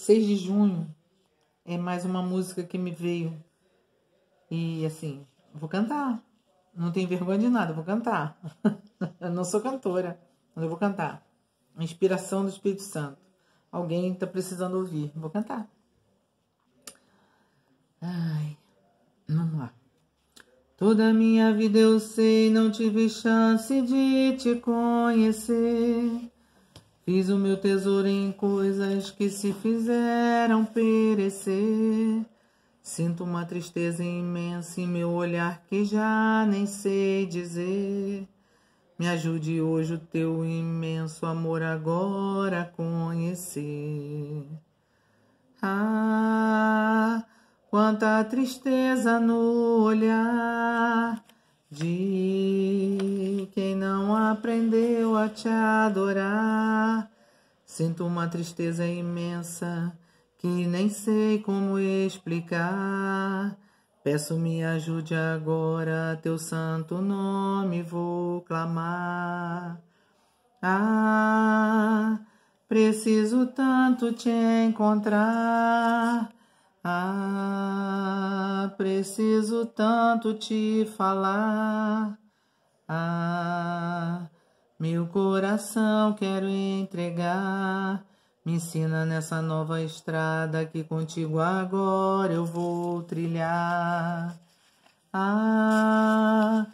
6 de junho é mais uma música que me veio. E assim, vou cantar. Não tenho vergonha de nada, vou cantar. eu não sou cantora, mas eu vou cantar. Inspiração do Espírito Santo. Alguém está precisando ouvir, vou cantar. Ai, vamos lá. Toda minha vida eu sei, não tive chance de te conhecer. Fiz o meu tesouro em coisas que se fizeram perecer. Sinto uma tristeza imensa em meu olhar que já nem sei dizer. Me ajude hoje o teu imenso amor agora a conhecer. Ah, quanta tristeza no olhar de quem não aprendeu a te adorar. Sinto uma tristeza imensa que nem sei como explicar. Peço me ajude agora, teu santo nome vou clamar. Ah, preciso tanto te encontrar. Ah, preciso tanto te falar. Ah, meu coração quero entregar. Me ensina nessa nova estrada que contigo agora eu vou trilhar. Ah,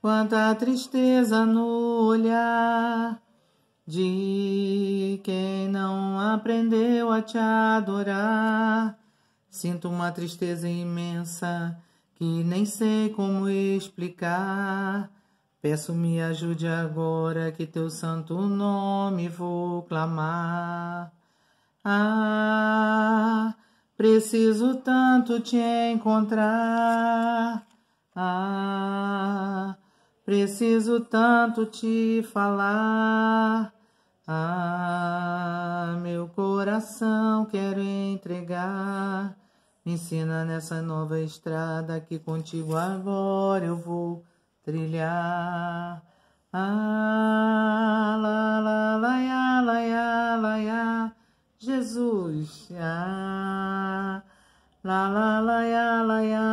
quanta tristeza no olhar de quem não aprendeu a te adorar. Sinto uma tristeza imensa que nem sei como explicar. Peço-me ajude agora que teu santo nome vou clamar. Ah, preciso tanto te encontrar. Ah, preciso tanto te falar. Ah, meu coração quero entregar. Me ensina nessa nova estrada que contigo agora eu vou trilhar. Ah, la la laia ia, lá, ia, ia, Jesus. Ah, lá, laia